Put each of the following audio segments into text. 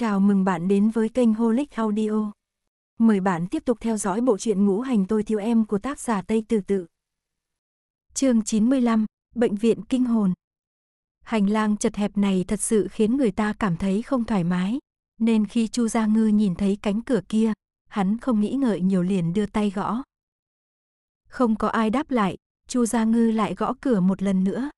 Chào mừng bạn đến với kênh Holic Audio. Mời bạn tiếp tục theo dõi bộ truyện ngũ hành tôi thiếu em của tác giả Tây Tử Tự. chương 95, Bệnh viện Kinh Hồn. Hành lang chật hẹp này thật sự khiến người ta cảm thấy không thoải mái, nên khi Chu Gia Ngư nhìn thấy cánh cửa kia, hắn không nghĩ ngợi nhiều liền đưa tay gõ. Không có ai đáp lại, Chu Gia Ngư lại gõ cửa một lần nữa.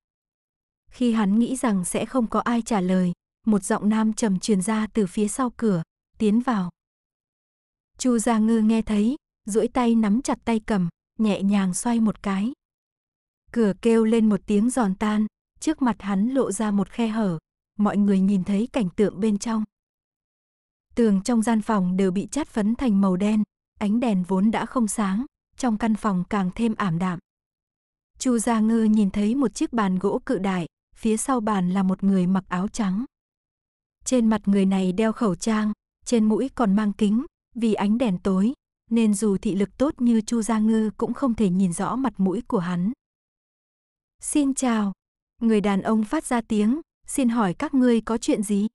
Khi hắn nghĩ rằng sẽ không có ai trả lời, một giọng nam trầm truyền ra từ phía sau cửa, tiến vào. Chu Gia Ngư nghe thấy, duỗi tay nắm chặt tay cầm, nhẹ nhàng xoay một cái. Cửa kêu lên một tiếng giòn tan, trước mặt hắn lộ ra một khe hở, mọi người nhìn thấy cảnh tượng bên trong. Tường trong gian phòng đều bị chát phấn thành màu đen, ánh đèn vốn đã không sáng, trong căn phòng càng thêm ảm đạm. Chu Gia Ngư nhìn thấy một chiếc bàn gỗ cự đại, phía sau bàn là một người mặc áo trắng. Trên mặt người này đeo khẩu trang, trên mũi còn mang kính, vì ánh đèn tối, nên dù thị lực tốt như Chu Gia Ngư cũng không thể nhìn rõ mặt mũi của hắn. Xin chào. Người đàn ông phát ra tiếng, xin hỏi các ngươi có chuyện gì?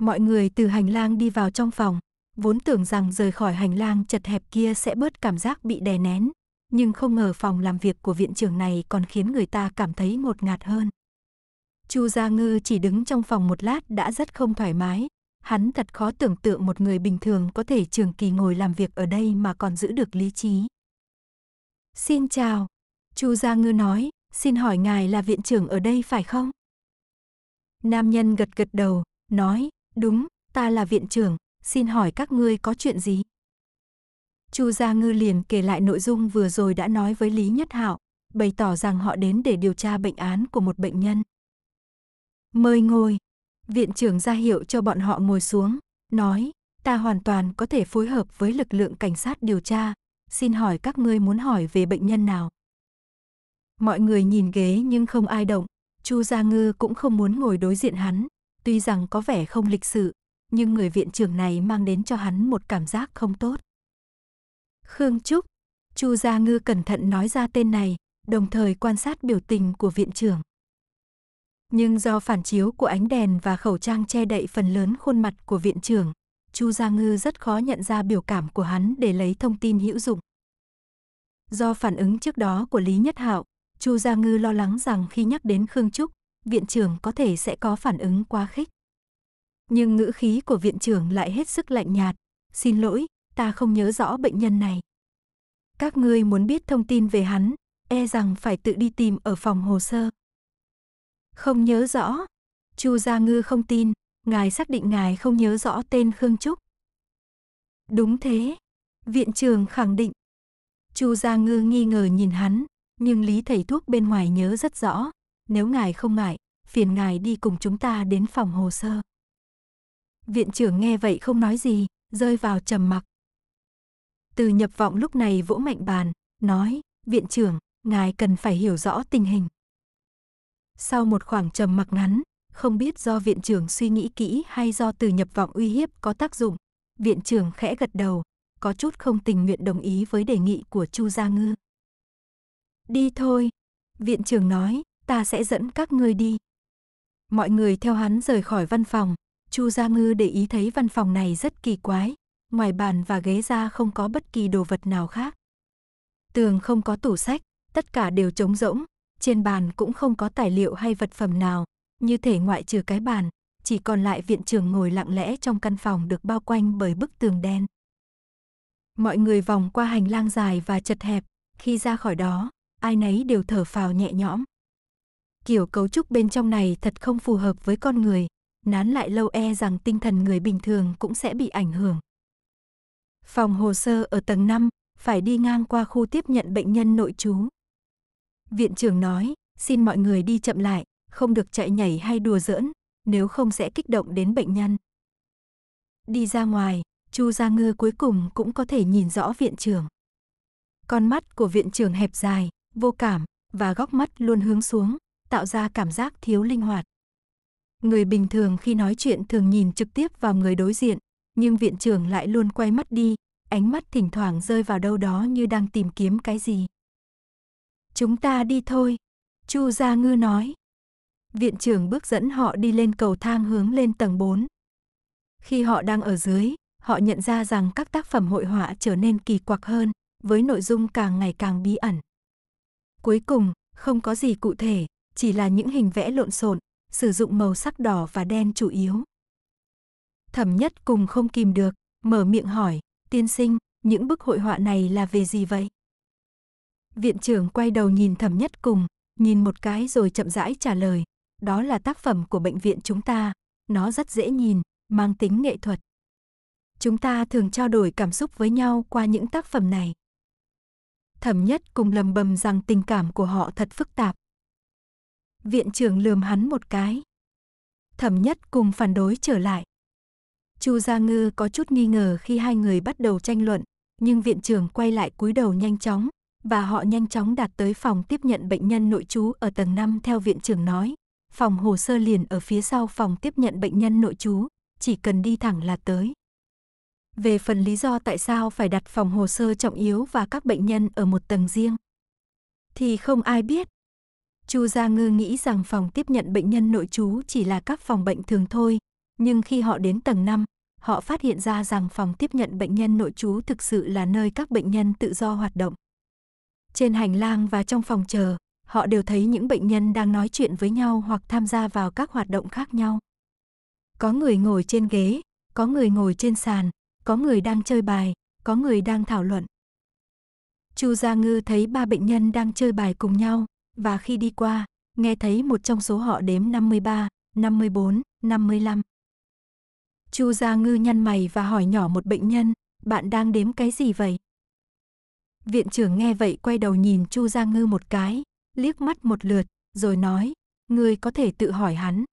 Mọi người từ hành lang đi vào trong phòng, vốn tưởng rằng rời khỏi hành lang chật hẹp kia sẽ bớt cảm giác bị đè nén, nhưng không ngờ phòng làm việc của viện trưởng này còn khiến người ta cảm thấy ngột ngạt hơn. Chu Gia Ngư chỉ đứng trong phòng một lát đã rất không thoải mái. Hắn thật khó tưởng tượng một người bình thường có thể trường kỳ ngồi làm việc ở đây mà còn giữ được lý trí. Xin chào. Chu Gia Ngư nói, xin hỏi ngài là viện trưởng ở đây phải không? Nam nhân gật gật đầu, nói, đúng, ta là viện trưởng, xin hỏi các ngươi có chuyện gì? Chu Gia Ngư liền kể lại nội dung vừa rồi đã nói với Lý Nhất Hạo, bày tỏ rằng họ đến để điều tra bệnh án của một bệnh nhân. Mời ngồi. Viện trưởng ra hiệu cho bọn họ ngồi xuống, nói, ta hoàn toàn có thể phối hợp với lực lượng cảnh sát điều tra, xin hỏi các ngươi muốn hỏi về bệnh nhân nào. Mọi người nhìn ghế nhưng không ai động, Chu Gia Ngư cũng không muốn ngồi đối diện hắn, tuy rằng có vẻ không lịch sự, nhưng người viện trưởng này mang đến cho hắn một cảm giác không tốt. Khương Trúc, Chu Gia Ngư cẩn thận nói ra tên này, đồng thời quan sát biểu tình của viện trưởng. Nhưng do phản chiếu của ánh đèn và khẩu trang che đậy phần lớn khuôn mặt của viện trưởng, Chu Gia Ngư rất khó nhận ra biểu cảm của hắn để lấy thông tin hữu dụng. Do phản ứng trước đó của Lý Nhất Hạo, Chu Gia Ngư lo lắng rằng khi nhắc đến Khương Trúc, viện trưởng có thể sẽ có phản ứng quá khích. Nhưng ngữ khí của viện trưởng lại hết sức lạnh nhạt, "Xin lỗi, ta không nhớ rõ bệnh nhân này." Các ngươi muốn biết thông tin về hắn, e rằng phải tự đi tìm ở phòng hồ sơ. Không nhớ rõ. Chu Gia Ngư không tin, ngài xác định ngài không nhớ rõ tên Khương Trúc. Đúng thế. Viện trường khẳng định. Chu Gia Ngư nghi ngờ nhìn hắn, nhưng Lý thầy thuốc bên ngoài nhớ rất rõ. Nếu ngài không ngại, phiền ngài đi cùng chúng ta đến phòng hồ sơ. Viện trưởng nghe vậy không nói gì, rơi vào trầm mặc. Từ nhập vọng lúc này vỗ mạnh bàn, nói, viện trưởng, ngài cần phải hiểu rõ tình hình. Sau một khoảng trầm mặc ngắn, không biết do viện trưởng suy nghĩ kỹ hay do từ nhập vọng uy hiếp có tác dụng, viện trưởng khẽ gật đầu, có chút không tình nguyện đồng ý với đề nghị của Chu Gia Ngư. Đi thôi, viện trưởng nói, ta sẽ dẫn các ngươi đi. Mọi người theo hắn rời khỏi văn phòng, Chu Gia Ngư để ý thấy văn phòng này rất kỳ quái, ngoài bàn và ghế ra không có bất kỳ đồ vật nào khác. Tường không có tủ sách, tất cả đều trống rỗng, trên bàn cũng không có tài liệu hay vật phẩm nào, như thể ngoại trừ cái bàn, chỉ còn lại viện trưởng ngồi lặng lẽ trong căn phòng được bao quanh bởi bức tường đen. Mọi người vòng qua hành lang dài và chật hẹp, khi ra khỏi đó, ai nấy đều thở phào nhẹ nhõm. Kiểu cấu trúc bên trong này thật không phù hợp với con người, nán lại lâu e rằng tinh thần người bình thường cũng sẽ bị ảnh hưởng. Phòng hồ sơ ở tầng 5, phải đi ngang qua khu tiếp nhận bệnh nhân nội trú. Viện trưởng nói, xin mọi người đi chậm lại, không được chạy nhảy hay đùa giỡn, nếu không sẽ kích động đến bệnh nhân. Đi ra ngoài, Chu Gia Ngư cuối cùng cũng có thể nhìn rõ viện trưởng. Con mắt của viện trưởng hẹp dài, vô cảm và góc mắt luôn hướng xuống, tạo ra cảm giác thiếu linh hoạt. Người bình thường khi nói chuyện thường nhìn trực tiếp vào người đối diện, nhưng viện trưởng lại luôn quay mắt đi, ánh mắt thỉnh thoảng rơi vào đâu đó như đang tìm kiếm cái gì. Chúng ta đi thôi, Chu Gia Ngư nói. Viện trưởng bước dẫn họ đi lên cầu thang hướng lên tầng 4. Khi họ đang ở dưới, họ nhận ra rằng các tác phẩm hội họa trở nên kỳ quặc hơn, với nội dung càng ngày càng bí ẩn. Cuối cùng, không có gì cụ thể, chỉ là những hình vẽ lộn xộn, sử dụng màu sắc đỏ và đen chủ yếu. Thẩm nhất cùng không kìm được, mở miệng hỏi, tiên sinh, những bức hội họa này là về gì vậy? Viện trưởng quay đầu nhìn thẩm nhất cùng, nhìn một cái rồi chậm rãi trả lời. Đó là tác phẩm của bệnh viện chúng ta, nó rất dễ nhìn, mang tính nghệ thuật. Chúng ta thường trao đổi cảm xúc với nhau qua những tác phẩm này. Thẩm nhất cùng lầm bầm rằng tình cảm của họ thật phức tạp. Viện trưởng lườm hắn một cái. Thẩm nhất cùng phản đối trở lại. Chu Gia Ngư có chút nghi ngờ khi hai người bắt đầu tranh luận, nhưng viện trưởng quay lại cúi đầu nhanh chóng, và họ nhanh chóng đạt tới phòng tiếp nhận bệnh nhân nội trú ở tầng 5 theo viện trưởng nói. Phòng hồ sơ liền ở phía sau phòng tiếp nhận bệnh nhân nội trú, chỉ cần đi thẳng là tới. Về phần lý do tại sao phải đặt phòng hồ sơ trọng yếu và các bệnh nhân ở một tầng riêng thì không ai biết. Chu Gia Ngư nghĩ rằng phòng tiếp nhận bệnh nhân nội trú chỉ là các phòng bệnh thường thôi, nhưng khi họ đến tầng 5, họ phát hiện ra rằng phòng tiếp nhận bệnh nhân nội trú thực sự là nơi các bệnh nhân tự do hoạt động. Trên hành lang và trong phòng chờ, họ đều thấy những bệnh nhân đang nói chuyện với nhau hoặc tham gia vào các hoạt động khác nhau. Có người ngồi trên ghế, có người ngồi trên sàn, có người đang chơi bài, có người đang thảo luận. Chu Gia Ngư thấy ba bệnh nhân đang chơi bài cùng nhau, và khi đi qua, nghe thấy một trong số họ đếm 53, 54, 55. Chu Gia Ngư nhăn mày và hỏi nhỏ một bệnh nhân, bạn đang đếm cái gì vậy? Viện trưởng nghe vậy quay đầu nhìn Chu Gia Ngư một cái, liếc mắt một lượt, rồi nói, ngươi có thể tự hỏi hắn.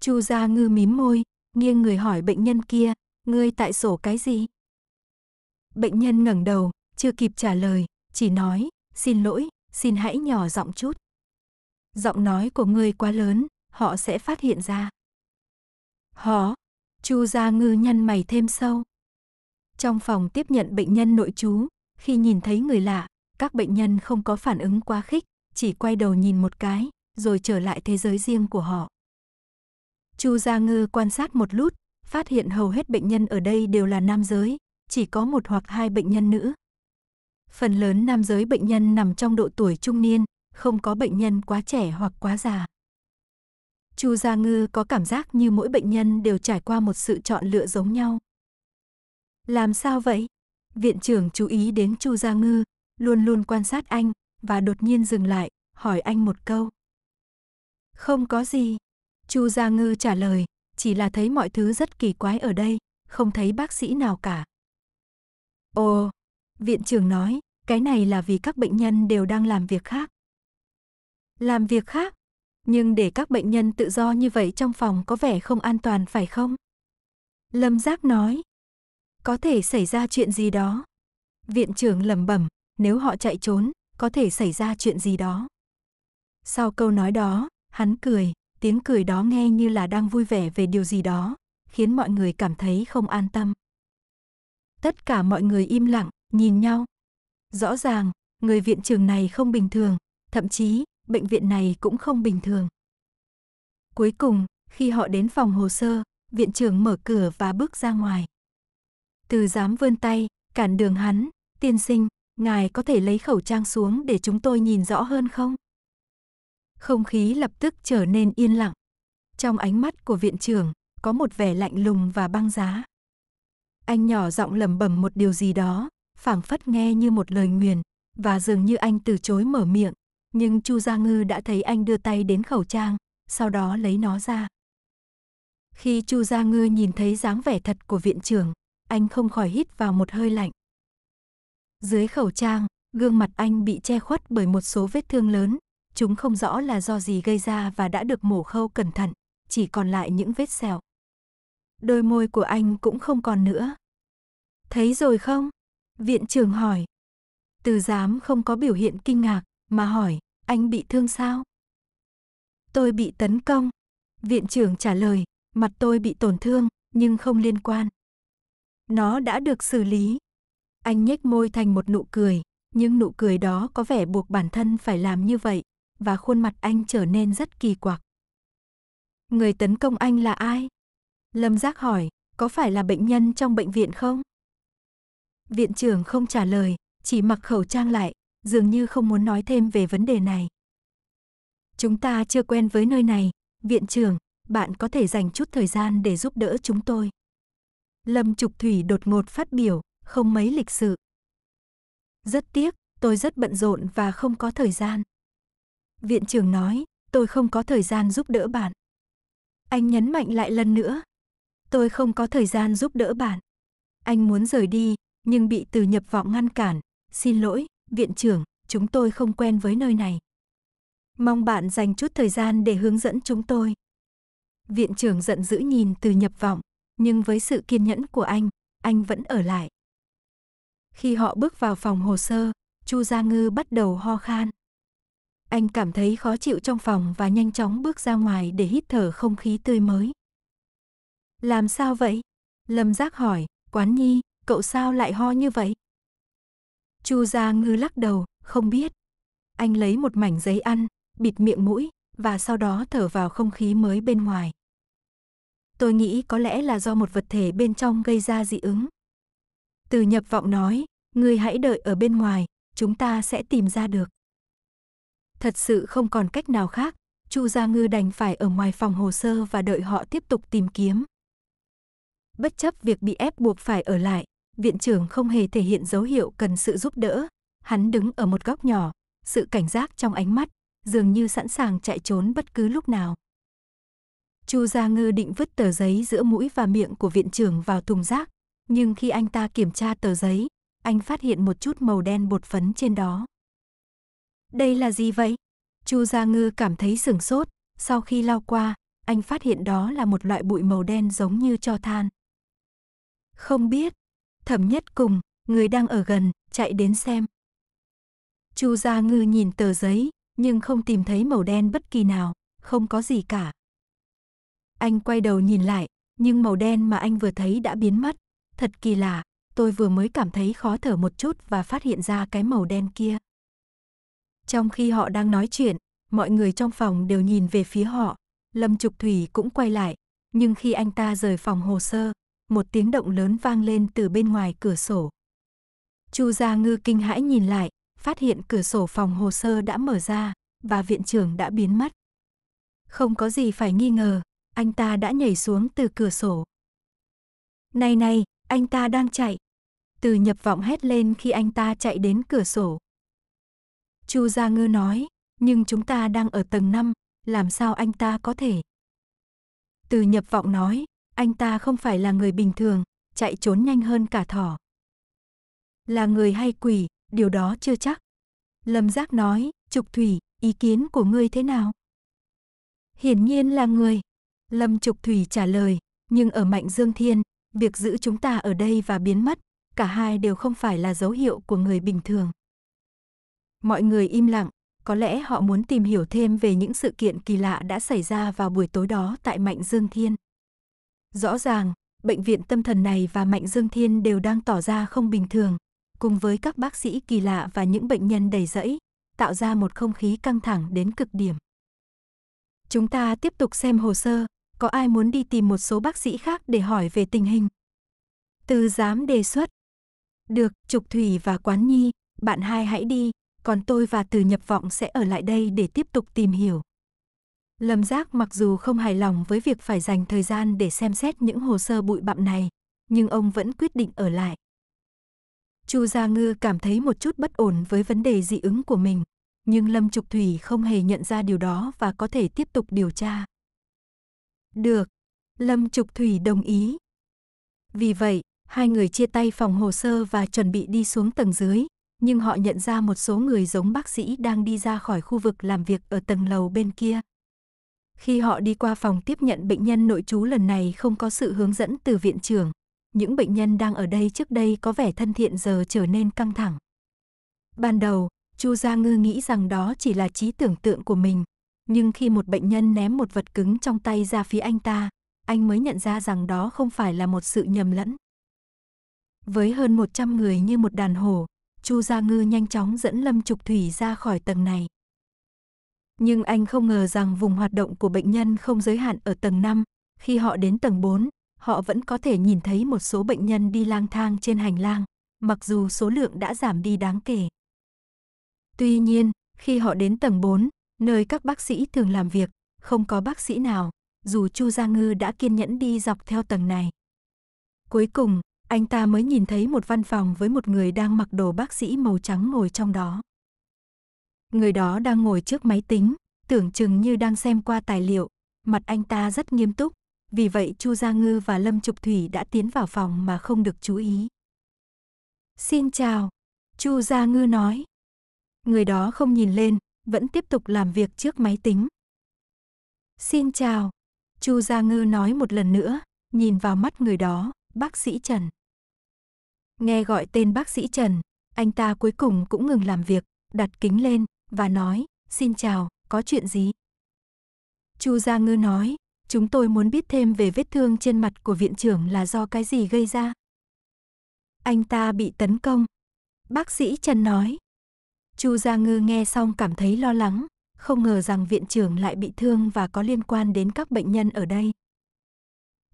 Chu Gia Ngư mím môi, nghiêng người hỏi bệnh nhân kia, ngươi tại sổ cái gì? Bệnh nhân ngẩng đầu, chưa kịp trả lời, chỉ nói, xin lỗi, xin hãy nhỏ giọng chút. Giọng nói của ngươi quá lớn, họ sẽ phát hiện ra. Họ, Chu Gia Ngư nhăn mày thêm sâu. Trong phòng tiếp nhận bệnh nhân nội chú. Khi nhìn thấy người lạ, các bệnh nhân không có phản ứng quá khích, chỉ quay đầu nhìn một cái, rồi trở lại thế giới riêng của họ. Chu Gia Ngư quan sát một lút, phát hiện hầu hết bệnh nhân ở đây đều là nam giới, chỉ có một hoặc hai bệnh nhân nữ. Phần lớn nam giới bệnh nhân nằm trong độ tuổi trung niên, không có bệnh nhân quá trẻ hoặc quá già. Chu Gia Ngư có cảm giác như mỗi bệnh nhân đều trải qua một sự chọn lựa giống nhau. Làm sao vậy? Viện trưởng chú ý đến Chu Gia Ngư, luôn luôn quan sát anh và đột nhiên dừng lại, hỏi anh một câu. Không có gì. Chu Gia Ngư trả lời, chỉ là thấy mọi thứ rất kỳ quái ở đây, không thấy bác sĩ nào cả. Ồ, viện trưởng nói, cái này là vì các bệnh nhân đều đang làm việc khác. Làm việc khác? Nhưng để các bệnh nhân tự do như vậy trong phòng có vẻ không an toàn phải không? Lâm Giác nói, có thể xảy ra chuyện gì đó. Viện trưởng lẩm bẩm, nếu họ chạy trốn, có thể xảy ra chuyện gì đó. Sau câu nói đó, hắn cười, tiếng cười đó nghe như là đang vui vẻ về điều gì đó, khiến mọi người cảm thấy không an tâm. Tất cả mọi người im lặng, nhìn nhau. Rõ ràng, người viện trưởng này không bình thường, thậm chí, bệnh viện này cũng không bình thường. Cuối cùng, khi họ đến phòng hồ sơ, viện trưởng mở cửa và bước ra ngoài. Từ dám vươn tay, cản đường hắn, tiên sinh, ngài có thể lấy khẩu trang xuống để chúng tôi nhìn rõ hơn không? Không khí lập tức trở nên yên lặng. Trong ánh mắt của viện trưởng, có một vẻ lạnh lùng và băng giá. Anh nhỏ giọng lẩm bẩm một điều gì đó, phảng phất nghe như một lời nguyền, và dường như anh từ chối mở miệng, nhưng Chu Gia Ngư đã thấy anh đưa tay đến khẩu trang, sau đó lấy nó ra. Khi Chu Gia Ngư nhìn thấy dáng vẻ thật của viện trưởng, anh không khỏi hít vào một hơi lạnh. Dưới khẩu trang, gương mặt anh bị che khuất bởi một số vết thương lớn, chúng không rõ là do gì gây ra và đã được mổ khâu cẩn thận, chỉ còn lại những vết sẹo. Đôi môi của anh cũng không còn nữa. Thấy rồi không? Viện trưởng hỏi. Từ giám không có biểu hiện kinh ngạc, mà hỏi, anh bị thương sao? Tôi bị tấn công. Viện trưởng trả lời, mặt tôi bị tổn thương, nhưng không liên quan. Nó đã được xử lý. Anh nhếch môi thành một nụ cười, nhưng nụ cười đó có vẻ buộc bản thân phải làm như vậy, và khuôn mặt anh trở nên rất kỳ quặc. Người tấn công anh là ai? Lâm Giác hỏi, có phải là bệnh nhân trong bệnh viện không? Viện trưởng không trả lời, chỉ mặc khẩu trang lại, dường như không muốn nói thêm về vấn đề này. Chúng ta chưa quen với nơi này, viện trưởng, bạn có thể dành chút thời gian để giúp đỡ chúng tôi. Lâm Trục Thủy đột ngột phát biểu, không mấy lịch sự. Rất tiếc, tôi rất bận rộn và không có thời gian. Viện trưởng nói, tôi không có thời gian giúp đỡ bạn. Anh nhấn mạnh lại lần nữa. Tôi không có thời gian giúp đỡ bạn. Anh muốn rời đi, nhưng bị từ nhập vọng ngăn cản. Xin lỗi, viện trưởng, chúng tôi không quen với nơi này. Mong bạn dành chút thời gian để hướng dẫn chúng tôi. Viện trưởng giận dữ nhìn từ nhập vọng nhưng với sự kiên nhẫn của anh, anh vẫn ở lại. Khi họ bước vào phòng hồ sơ, Chu Gia Ngư bắt đầu ho khan. Anh cảm thấy khó chịu trong phòng và nhanh chóng bước ra ngoài để hít thở không khí tươi mới. Làm sao vậy? Lâm Giác hỏi, Quán Nhi, cậu sao lại ho như vậy? Chu Gia Ngư lắc đầu, không biết. Anh lấy một mảnh giấy ăn, bịt miệng mũi và sau đó thở vào không khí mới bên ngoài tôi nghĩ có lẽ là do một vật thể bên trong gây ra dị ứng. Từ nhập vọng nói, ngươi hãy đợi ở bên ngoài, chúng ta sẽ tìm ra được. Thật sự không còn cách nào khác, Chu Gia Ngư đành phải ở ngoài phòng hồ sơ và đợi họ tiếp tục tìm kiếm. Bất chấp việc bị ép buộc phải ở lại, viện trưởng không hề thể hiện dấu hiệu cần sự giúp đỡ. Hắn đứng ở một góc nhỏ, sự cảnh giác trong ánh mắt, dường như sẵn sàng chạy trốn bất cứ lúc nào. Chu Gia Ngư định vứt tờ giấy giữa mũi và miệng của viện trưởng vào thùng rác, nhưng khi anh ta kiểm tra tờ giấy, anh phát hiện một chút màu đen bột phấn trên đó. Đây là gì vậy? Chu Gia Ngư cảm thấy sửng sốt, sau khi lao qua, anh phát hiện đó là một loại bụi màu đen giống như cho than. Không biết, thẩm nhất cùng, người đang ở gần, chạy đến xem. Chu Gia Ngư nhìn tờ giấy, nhưng không tìm thấy màu đen bất kỳ nào, không có gì cả. Anh quay đầu nhìn lại, nhưng màu đen mà anh vừa thấy đã biến mất. Thật kỳ lạ, tôi vừa mới cảm thấy khó thở một chút và phát hiện ra cái màu đen kia. Trong khi họ đang nói chuyện, mọi người trong phòng đều nhìn về phía họ. Lâm Trục Thủy cũng quay lại, nhưng khi anh ta rời phòng hồ sơ, một tiếng động lớn vang lên từ bên ngoài cửa sổ. Chu Gia Ngư kinh hãi nhìn lại, phát hiện cửa sổ phòng hồ sơ đã mở ra và viện trưởng đã biến mất. Không có gì phải nghi ngờ, anh ta đã nhảy xuống từ cửa sổ. Này này, anh ta đang chạy. Từ nhập vọng hét lên khi anh ta chạy đến cửa sổ. Chu Gia Ngư nói, nhưng chúng ta đang ở tầng 5, làm sao anh ta có thể? Từ nhập vọng nói, anh ta không phải là người bình thường, chạy trốn nhanh hơn cả thỏ. Là người hay quỷ, điều đó chưa chắc. Lâm Giác nói, Trục Thủy, ý kiến của ngươi thế nào? Hiển nhiên là người. Lâm Trục Thủy trả lời, nhưng ở Mạnh Dương Thiên, việc giữ chúng ta ở đây và biến mất, cả hai đều không phải là dấu hiệu của người bình thường. Mọi người im lặng, có lẽ họ muốn tìm hiểu thêm về những sự kiện kỳ lạ đã xảy ra vào buổi tối đó tại Mạnh Dương Thiên. Rõ ràng, bệnh viện tâm thần này và Mạnh Dương Thiên đều đang tỏ ra không bình thường, cùng với các bác sĩ kỳ lạ và những bệnh nhân đầy rẫy, tạo ra một không khí căng thẳng đến cực điểm. Chúng ta tiếp tục xem hồ sơ, có ai muốn đi tìm một số bác sĩ khác để hỏi về tình hình? Từ dám đề xuất. Được, Trục Thủy và Quán Nhi, bạn hai hãy đi, còn tôi và Từ Nhập Vọng sẽ ở lại đây để tiếp tục tìm hiểu. Lâm Giác mặc dù không hài lòng với việc phải dành thời gian để xem xét những hồ sơ bụi bặm này, nhưng ông vẫn quyết định ở lại. Chu Gia Ngư cảm thấy một chút bất ổn với vấn đề dị ứng của mình, nhưng Lâm Trục Thủy không hề nhận ra điều đó và có thể tiếp tục điều tra. Được, Lâm Trục Thủy đồng ý. Vì vậy, hai người chia tay phòng hồ sơ và chuẩn bị đi xuống tầng dưới, nhưng họ nhận ra một số người giống bác sĩ đang đi ra khỏi khu vực làm việc ở tầng lầu bên kia. Khi họ đi qua phòng tiếp nhận bệnh nhân nội trú lần này không có sự hướng dẫn từ viện trưởng, những bệnh nhân đang ở đây trước đây có vẻ thân thiện giờ trở nên căng thẳng. Ban đầu, Chu Gia Ngư nghĩ rằng đó chỉ là trí tưởng tượng của mình, nhưng khi một bệnh nhân ném một vật cứng trong tay ra phía anh ta, anh mới nhận ra rằng đó không phải là một sự nhầm lẫn. Với hơn 100 người như một đàn hổ, Chu Gia Ngư nhanh chóng dẫn Lâm Trục Thủy ra khỏi tầng này. Nhưng anh không ngờ rằng vùng hoạt động của bệnh nhân không giới hạn ở tầng 5, khi họ đến tầng 4, họ vẫn có thể nhìn thấy một số bệnh nhân đi lang thang trên hành lang, mặc dù số lượng đã giảm đi đáng kể. Tuy nhiên, khi họ đến tầng 4, nơi các bác sĩ thường làm việc, không có bác sĩ nào, dù Chu Gia Ngư đã kiên nhẫn đi dọc theo tầng này. Cuối cùng, anh ta mới nhìn thấy một văn phòng với một người đang mặc đồ bác sĩ màu trắng ngồi trong đó. Người đó đang ngồi trước máy tính, tưởng chừng như đang xem qua tài liệu, mặt anh ta rất nghiêm túc, vì vậy Chu Gia Ngư và Lâm Trục Thủy đã tiến vào phòng mà không được chú ý. Xin chào, Chu Gia Ngư nói. Người đó không nhìn lên, vẫn tiếp tục làm việc trước máy tính. Xin chào, Chu Gia Ngư nói một lần nữa, nhìn vào mắt người đó, bác sĩ Trần. Nghe gọi tên bác sĩ Trần, anh ta cuối cùng cũng ngừng làm việc, đặt kính lên và nói, xin chào, có chuyện gì? Chu Gia Ngư nói, chúng tôi muốn biết thêm về vết thương trên mặt của viện trưởng là do cái gì gây ra. Anh ta bị tấn công. Bác sĩ Trần nói, Chu Gia Ngư nghe xong cảm thấy lo lắng, không ngờ rằng viện trưởng lại bị thương và có liên quan đến các bệnh nhân ở đây.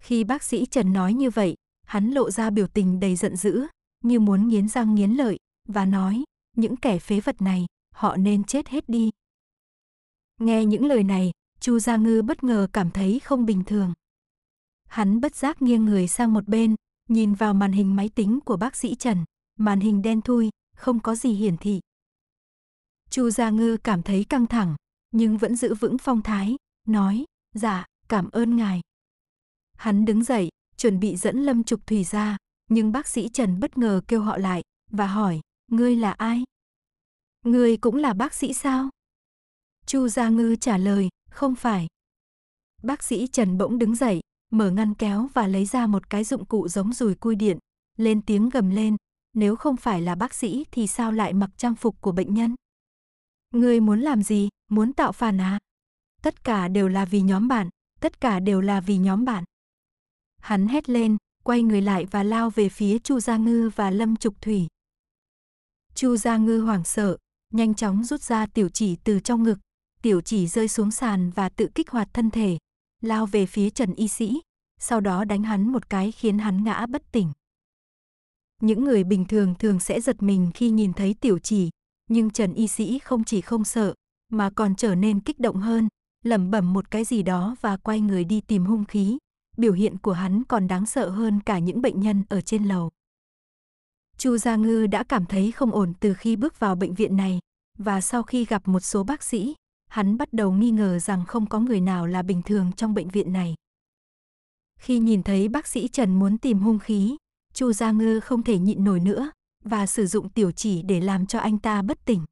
Khi bác sĩ Trần nói như vậy, hắn lộ ra biểu tình đầy giận dữ, như muốn nghiến răng nghiến lợi, và nói, những kẻ phế vật này, họ nên chết hết đi. Nghe những lời này, Chu Gia Ngư bất ngờ cảm thấy không bình thường. Hắn bất giác nghiêng người sang một bên, nhìn vào màn hình máy tính của bác sĩ Trần, màn hình đen thui, không có gì hiển thị. Chu Gia Ngư cảm thấy căng thẳng, nhưng vẫn giữ vững phong thái, nói, dạ, cảm ơn ngài. Hắn đứng dậy, chuẩn bị dẫn Lâm Trục Thủy ra, nhưng bác sĩ Trần bất ngờ kêu họ lại, và hỏi, ngươi là ai? Ngươi cũng là bác sĩ sao? Chu Gia Ngư trả lời, không phải. Bác sĩ Trần bỗng đứng dậy, mở ngăn kéo và lấy ra một cái dụng cụ giống rùi cui điện, lên tiếng gầm lên, nếu không phải là bác sĩ thì sao lại mặc trang phục của bệnh nhân? Ngươi muốn làm gì, muốn tạo phản à? Tất cả đều là vì nhóm bạn, tất cả đều là vì nhóm bạn. Hắn hét lên, quay người lại và lao về phía Chu Gia Ngư và Lâm Trục Thủy. Chu Gia Ngư hoảng sợ, nhanh chóng rút ra tiểu chỉ từ trong ngực, tiểu chỉ rơi xuống sàn và tự kích hoạt thân thể, lao về phía Trần Y Sĩ, sau đó đánh hắn một cái khiến hắn ngã bất tỉnh. Những người bình thường thường sẽ giật mình khi nhìn thấy tiểu chỉ, nhưng Trần Y Sĩ không chỉ không sợ, mà còn trở nên kích động hơn, lẩm bẩm một cái gì đó và quay người đi tìm hung khí. Biểu hiện của hắn còn đáng sợ hơn cả những bệnh nhân ở trên lầu. Chu Gia Ngư đã cảm thấy không ổn từ khi bước vào bệnh viện này, và sau khi gặp một số bác sĩ, hắn bắt đầu nghi ngờ rằng không có người nào là bình thường trong bệnh viện này. Khi nhìn thấy bác sĩ Trần muốn tìm hung khí, Chu Gia Ngư không thể nhịn nổi nữa, và sử dụng tiểu chỉ để làm cho anh ta bất tỉnh.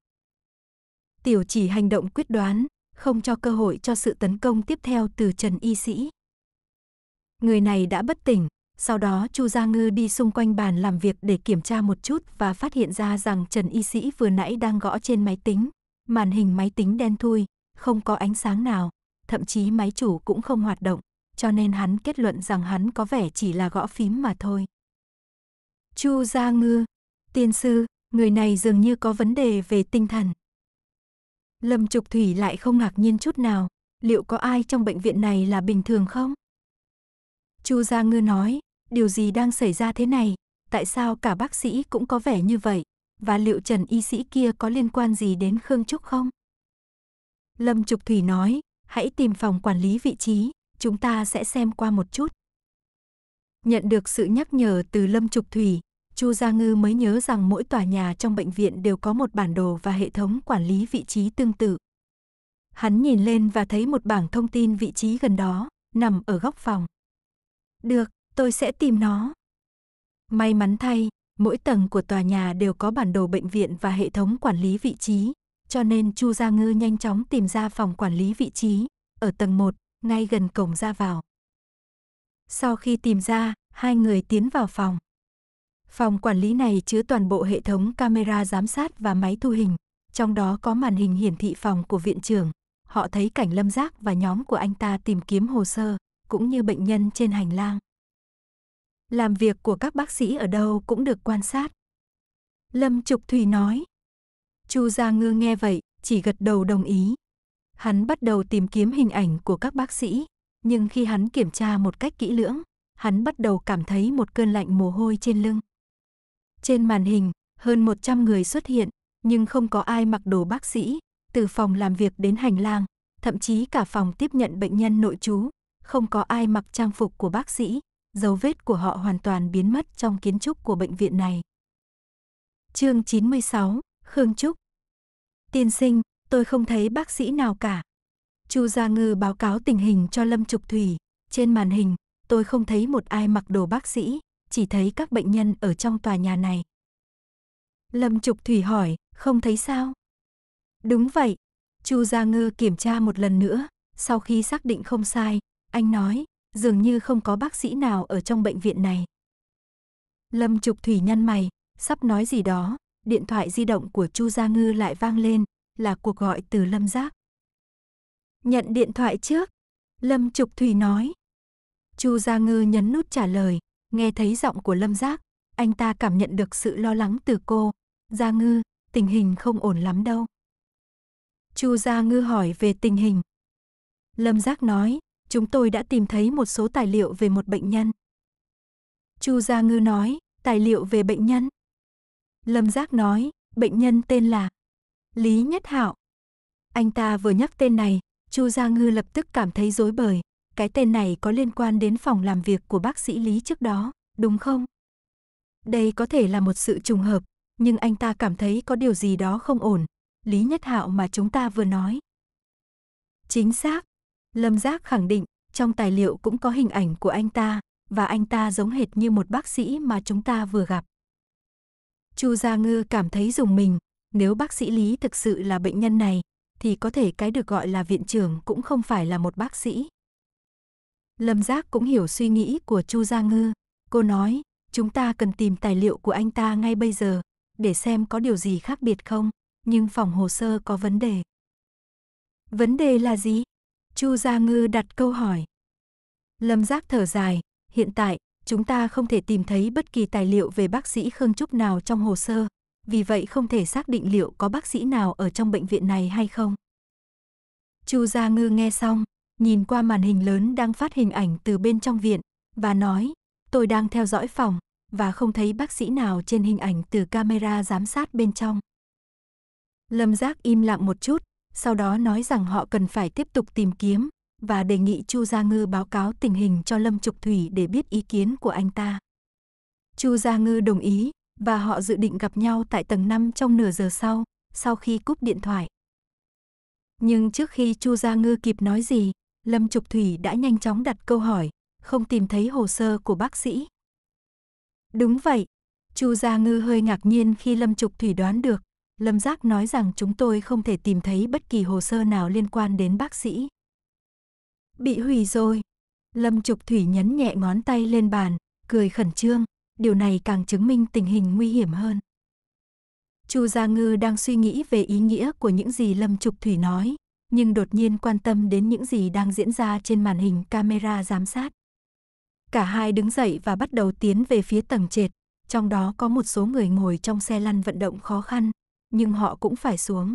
Tiểu chỉ hành động quyết đoán, không cho cơ hội cho sự tấn công tiếp theo từ Trần Y Sĩ. Người này đã bất tỉnh, sau đó Chu Gia Ngư đi xung quanh bàn làm việc để kiểm tra một chút và phát hiện ra rằng Trần Y Sĩ vừa nãy đang gõ trên máy tính. Màn hình máy tính đen thui, không có ánh sáng nào, thậm chí máy chủ cũng không hoạt động, cho nên hắn kết luận rằng hắn có vẻ chỉ là gõ phím mà thôi. Chu Gia Ngư, Tiên sư, người này dường như có vấn đề về tinh thần. Lâm Trục Thủy lại không ngạc nhiên chút nào, liệu có ai trong bệnh viện này là bình thường không? Chu Gia Ngư nói, điều gì đang xảy ra thế này, tại sao cả bác sĩ cũng có vẻ như vậy, và liệu Trần y sĩ kia có liên quan gì đến Khương Trúc không? Lâm Trục Thủy nói, hãy tìm phòng quản lý vị trí, chúng ta sẽ xem qua một chút. Nhận được sự nhắc nhở từ Lâm Trục Thủy, Chu Gia Ngư mới nhớ rằng mỗi tòa nhà trong bệnh viện đều có một bản đồ và hệ thống quản lý vị trí tương tự. Hắn nhìn lên và thấy một bảng thông tin vị trí gần đó, nằm ở góc phòng. Được, tôi sẽ tìm nó. May mắn thay, mỗi tầng của tòa nhà đều có bản đồ bệnh viện và hệ thống quản lý vị trí, cho nên Chu Gia Ngư nhanh chóng tìm ra phòng quản lý vị trí, ở tầng 1, ngay gần cổng ra vào. Sau khi tìm ra, hai người tiến vào phòng. Phòng quản lý này chứa toàn bộ hệ thống camera giám sát và máy thu hình, trong đó có màn hình hiển thị phòng của viện trưởng. Họ thấy cảnh Lâm Giác và nhóm của anh ta tìm kiếm hồ sơ, cũng như bệnh nhân trên hành lang. Làm việc của các bác sĩ ở đâu cũng được quan sát. Lâm Trục thủy nói. Chu Gia Ngư nghe vậy, chỉ gật đầu đồng ý. Hắn bắt đầu tìm kiếm hình ảnh của các bác sĩ, nhưng khi hắn kiểm tra một cách kỹ lưỡng, hắn bắt đầu cảm thấy một cơn lạnh mồ hôi trên lưng. Trên màn hình, hơn 100 người xuất hiện, nhưng không có ai mặc đồ bác sĩ, từ phòng làm việc đến hành lang, thậm chí cả phòng tiếp nhận bệnh nhân nội trú, không có ai mặc trang phục của bác sĩ, dấu vết của họ hoàn toàn biến mất trong kiến trúc của bệnh viện này. Chương 96, Khương Trúc. Tiên sinh, tôi không thấy bác sĩ nào cả. Chu Gia Ngư báo cáo tình hình cho Lâm Trục Thủy, trên màn hình, tôi không thấy một ai mặc đồ bác sĩ, chỉ thấy các bệnh nhân ở trong tòa nhà này. Lâm Trục Thủy hỏi, không thấy sao? Đúng vậy. Chu Gia Ngư kiểm tra một lần nữa, sau khi xác định không sai, anh nói, dường như không có bác sĩ nào ở trong bệnh viện này. Lâm Trục Thủy nhăn mày, sắp nói gì đó, điện thoại di động của Chu Gia Ngư lại vang lên, là cuộc gọi từ Lâm Giác. Nhận điện thoại trước, Lâm Trục Thủy nói. Chu Gia Ngư nhấn nút trả lời, Nghe thấy giọng của Lâm Giác, anh ta cảm nhận được sự lo lắng từ cô. Gia Ngư, tình hình không ổn lắm đâu. Chu Gia Ngư hỏi về tình hình. Lâm Giác nói, chúng tôi đã tìm thấy một số tài liệu về một bệnh nhân. Chu Gia Ngư nói, tài liệu về bệnh nhân. Lâm Giác nói, bệnh nhân tên là Lý Nhất Hạo. Anh ta vừa nhắc tên này, Chu Gia Ngư lập tức cảm thấy rối bời, cái tên này có liên quan đến phòng làm việc của bác sĩ Lý trước đó, đúng không? Đây có thể là một sự trùng hợp, nhưng anh ta cảm thấy có điều gì đó không ổn, Lý Nhất Hạo mà chúng ta vừa nói. Chính xác, Lâm Giác khẳng định, trong tài liệu cũng có hình ảnh của anh ta, và anh ta giống hệt như một bác sĩ mà chúng ta vừa gặp. Chu Gia Ngư cảm thấy dùng mình, nếu bác sĩ Lý thực sự là bệnh nhân này, thì có thể cái được gọi là viện trưởng cũng không phải là một bác sĩ, Lâm Giác cũng hiểu suy nghĩ của Chu Gia Ngư. Cô nói, chúng ta cần tìm tài liệu của anh ta ngay bây giờ, để xem có điều gì khác biệt không, nhưng phòng hồ sơ có vấn đề. Vấn đề là gì? Chu Gia Ngư đặt câu hỏi. Lâm Giác thở dài, hiện tại, chúng ta không thể tìm thấy bất kỳ tài liệu về bác sĩ Khương Trúc nào trong hồ sơ, vì vậy không thể xác định liệu có bác sĩ nào ở trong bệnh viện này hay không. Chu Gia Ngư nghe xong, nhìn qua màn hình lớn đang phát hình ảnh từ bên trong viện và nói, tôi đang theo dõi phòng và không thấy bác sĩ nào trên hình ảnh từ camera giám sát bên trong. Lâm Giác im lặng một chút, sau đó nói rằng họ cần phải tiếp tục tìm kiếm và đề nghị Chu Gia Ngư báo cáo tình hình cho Lâm Trục Thủy để biết ý kiến của anh ta. Chu Gia Ngư đồng ý và họ dự định gặp nhau tại tầng 5 trong nửa giờ sau, sau khi cúp điện thoại. Nhưng trước khi Chu Gia Ngư kịp nói gì, Lâm Trục Thủy đã nhanh chóng đặt câu hỏi, không tìm thấy hồ sơ của bác sĩ. Đúng vậy, Chu Gia Ngư hơi ngạc nhiên khi Lâm Trục Thủy đoán được, Lâm Giác nói rằng chúng tôi không thể tìm thấy bất kỳ hồ sơ nào liên quan đến bác sĩ. Bị hủy rồi. Lâm Trục Thủy nhấn nhẹ ngón tay lên bàn, cười khẩn trương, điều này càng chứng minh tình hình nguy hiểm hơn. Chu Gia Ngư đang suy nghĩ về ý nghĩa của những gì Lâm Trục Thủy nói, nhưng đột nhiên quan tâm đến những gì đang diễn ra trên màn hình camera giám sát. Cả hai đứng dậy và bắt đầu tiến về phía tầng trệt, trong đó có một số người ngồi trong xe lăn vận động khó khăn, nhưng họ cũng phải xuống.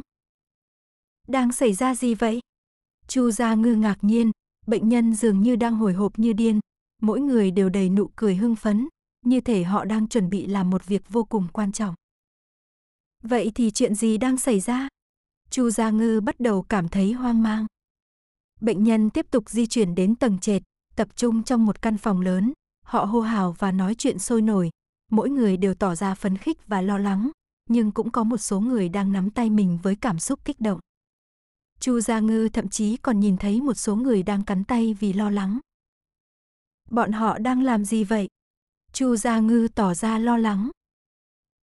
Đang xảy ra gì vậy? Chu Gia Ngư ngạc nhiên, bệnh nhân dường như đang hồi hộp như điên, mỗi người đều đầy nụ cười hưng phấn, như thể họ đang chuẩn bị làm một việc vô cùng quan trọng. Vậy thì chuyện gì đang xảy ra? Chu Gia Ngư bắt đầu cảm thấy hoang mang. Bệnh nhân tiếp tục di chuyển đến tầng trệt, tập trung trong một căn phòng lớn, họ hô hào và nói chuyện sôi nổi, mỗi người đều tỏ ra phấn khích và lo lắng, nhưng cũng có một số người đang nắm tay mình với cảm xúc kích động. Chu Gia Ngư thậm chí còn nhìn thấy một số người đang cắn tay vì lo lắng. Bọn họ đang làm gì vậy? Chu Gia Ngư tỏ ra lo lắng.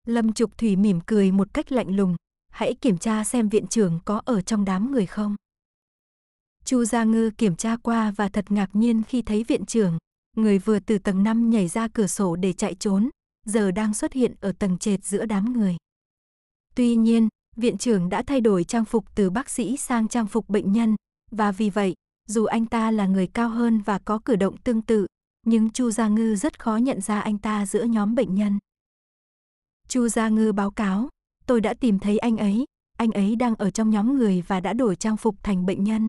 Lâm Trục Thủy mỉm cười một cách lạnh lùng hãy kiểm tra xem viện trưởng có ở trong đám người không. Chu Gia Ngư kiểm tra qua và thật ngạc nhiên khi thấy viện trưởng, người vừa từ tầng 5 nhảy ra cửa sổ để chạy trốn, giờ đang xuất hiện ở tầng trệt giữa đám người. Tuy nhiên, viện trưởng đã thay đổi trang phục từ bác sĩ sang trang phục bệnh nhân, và vì vậy, dù anh ta là người cao hơn và có cử động tương tự, nhưng Chu Gia Ngư rất khó nhận ra anh ta giữa nhóm bệnh nhân. Chu Gia Ngư báo cáo, Tôi đã tìm thấy anh ấy, anh ấy đang ở trong nhóm người và đã đổi trang phục thành bệnh nhân.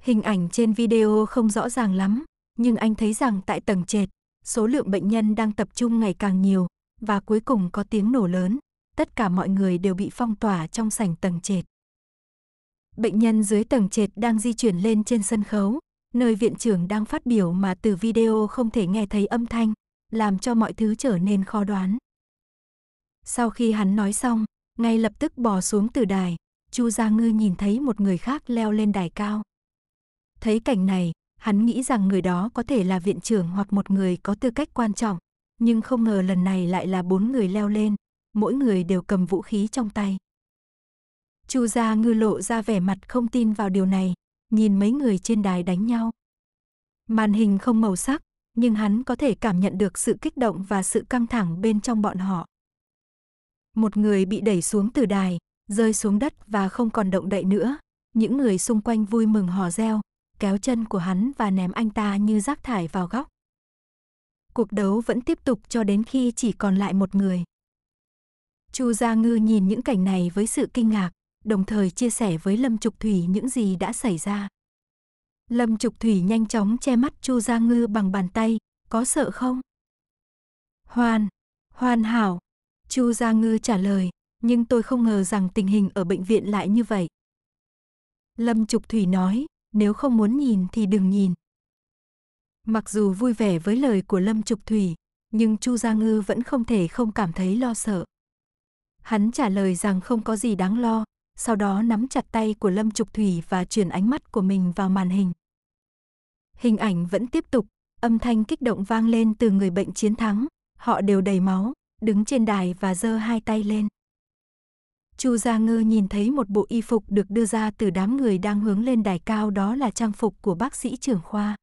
Hình ảnh trên video không rõ ràng lắm, nhưng anh thấy rằng tại tầng trệt, số lượng bệnh nhân đang tập trung ngày càng nhiều và cuối cùng có tiếng nổ lớn, tất cả mọi người đều bị phong tỏa trong sảnh tầng trệt. Bệnh nhân dưới tầng trệt đang di chuyển lên trên sân khấu, nơi viện trưởng đang phát biểu mà từ video không thể nghe thấy âm thanh, làm cho mọi thứ trở nên khó đoán. Sau khi hắn nói xong, ngay lập tức bò xuống từ đài, Chu Gia Ngư nhìn thấy một người khác leo lên đài cao. Thấy cảnh này, hắn nghĩ rằng người đó có thể là viện trưởng hoặc một người có tư cách quan trọng, nhưng không ngờ lần này lại là bốn người leo lên, mỗi người đều cầm vũ khí trong tay. Chu Gia Ngư lộ ra vẻ mặt không tin vào điều này, nhìn mấy người trên đài đánh nhau. Màn hình không màu sắc, nhưng hắn có thể cảm nhận được sự kích động và sự căng thẳng bên trong bọn họ. Một người bị đẩy xuống từ đài, rơi xuống đất và không còn động đậy nữa. Những người xung quanh vui mừng hò reo, kéo chân của hắn và ném anh ta như rác thải vào góc. Cuộc đấu vẫn tiếp tục cho đến khi chỉ còn lại một người. Chu Gia Ngư nhìn những cảnh này với sự kinh ngạc, đồng thời chia sẻ với Lâm Trục Thủy những gì đã xảy ra. Lâm Trục Thủy nhanh chóng che mắt Chu Gia Ngư bằng bàn tay, có sợ không? Hoan, hoàn hảo, Chu Gia Ngư trả lời, nhưng tôi không ngờ rằng tình hình ở bệnh viện lại như vậy. Lâm Trục Thủy nói, nếu không muốn nhìn thì đừng nhìn. Mặc dù vui vẻ với lời của Lâm Trục Thủy, nhưng Chu Gia Ngư vẫn không thể không cảm thấy lo sợ. Hắn trả lời rằng không có gì đáng lo, sau đó nắm chặt tay của Lâm Trục Thủy và chuyển ánh mắt của mình vào màn hình. Hình ảnh vẫn tiếp tục, âm thanh kích động vang lên từ người bệnh chiến thắng, họ đều đầy máu, đứng trên đài và giơ hai tay lên. Chu Gia Ngư nhìn thấy một bộ y phục được đưa ra từ đám người đang hướng lên đài cao đó là trang phục của bác sĩ trưởng khoa.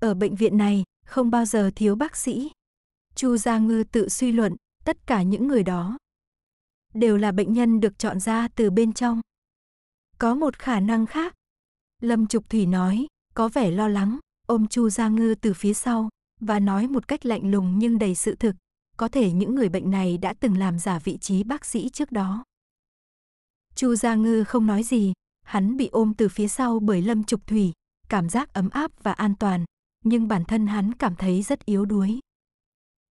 Ở bệnh viện này, không bao giờ thiếu bác sĩ. Chu Gia Ngư tự suy luận, tất cả những người đó đều là bệnh nhân được chọn ra từ bên trong. Có một khả năng khác. Lâm Trục Thủy nói, có vẻ lo lắng, ôm Chu Gia Ngư từ phía sau và nói một cách lạnh lùng nhưng đầy sự thực, có thể những người bệnh này đã từng làm giả vị trí bác sĩ trước đó. Chu Gia Ngư không nói gì, hắn bị ôm từ phía sau bởi Lâm Trục Thủy, cảm giác ấm áp và an toàn, nhưng bản thân hắn cảm thấy rất yếu đuối.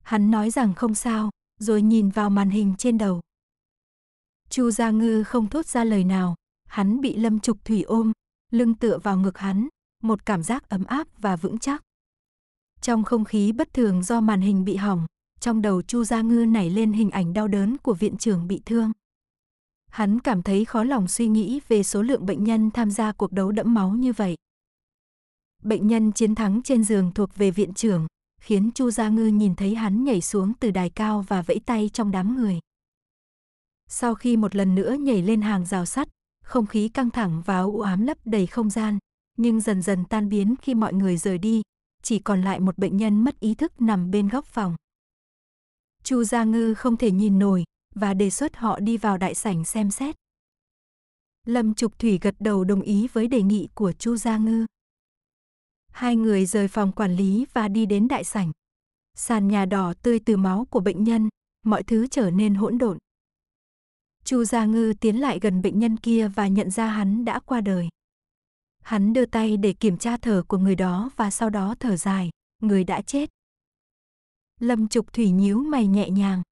Hắn nói rằng không sao, rồi nhìn vào màn hình trên đầu. Chu Gia Ngư không thốt ra lời nào, hắn bị Lâm Trục Thủy ôm, lưng tựa vào ngực hắn, một cảm giác ấm áp và vững chắc. Trong không khí bất thường do màn hình bị hỏng, trong đầu Chu Gia Ngư nảy lên hình ảnh đau đớn của viện trưởng bị thương. Hắn cảm thấy khó lòng suy nghĩ về số lượng bệnh nhân tham gia cuộc đấu đẫm máu như vậy. Bệnh nhân chiến thắng trên giường thuộc về viện trưởng, khiến Chu Gia Ngư nhìn thấy hắn nhảy xuống từ đài cao và vẫy tay trong đám người. Sau khi một lần nữa nhảy lên hàng rào sắt, không khí căng thẳng và u ám lấp đầy không gian, nhưng dần dần tan biến khi mọi người rời đi, chỉ còn lại một bệnh nhân mất ý thức nằm bên góc phòng. Chu Gia Ngư không thể nhìn nổi và đề xuất họ đi vào đại sảnh xem xét. Lâm Trục Thủy gật đầu đồng ý với đề nghị của Chu Gia Ngư. Hai người rời phòng quản lý và đi đến đại sảnh. Sàn nhà đỏ tươi từ máu của bệnh nhân, mọi thứ trở nên hỗn độn. Chu Gia Ngư tiến lại gần bệnh nhân kia và nhận ra hắn đã qua đời. Hắn đưa tay để kiểm tra thở của người đó và sau đó thở dài, người đã chết, Lâm Trục Thủy nhíu mày nhẹ nhàng.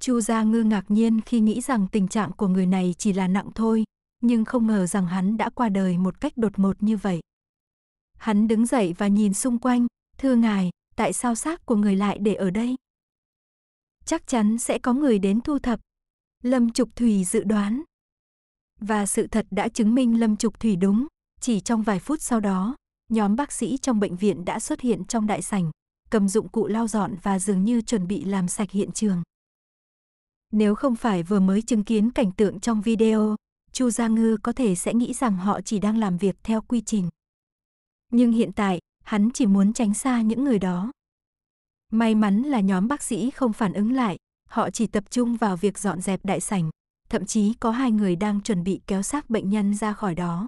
Chu Gia Ngư ngạc nhiên khi nghĩ rằng tình trạng của người này chỉ là nặng thôi, nhưng không ngờ rằng hắn đã qua đời một cách đột ngột như vậy. Hắn đứng dậy và nhìn xung quanh, thưa ngài, tại sao xác của người lại để ở đây? Chắc chắn sẽ có người đến thu thập. Lâm Trục Thủy dự đoán. Và sự thật đã chứng minh Lâm Trục Thủy đúng, chỉ trong vài phút sau đó, nhóm bác sĩ trong bệnh viện đã xuất hiện trong đại sảnh, cầm dụng cụ lau dọn và dường như chuẩn bị làm sạch hiện trường. Nếu không phải vừa mới chứng kiến cảnh tượng trong video, Chu Gia Ngư có thể sẽ nghĩ rằng họ chỉ đang làm việc theo quy trình. Nhưng hiện tại, hắn chỉ muốn tránh xa những người đó. May mắn là nhóm bác sĩ không phản ứng lại, họ chỉ tập trung vào việc dọn dẹp đại sảnh, thậm chí có hai người đang chuẩn bị kéo xác bệnh nhân ra khỏi đó.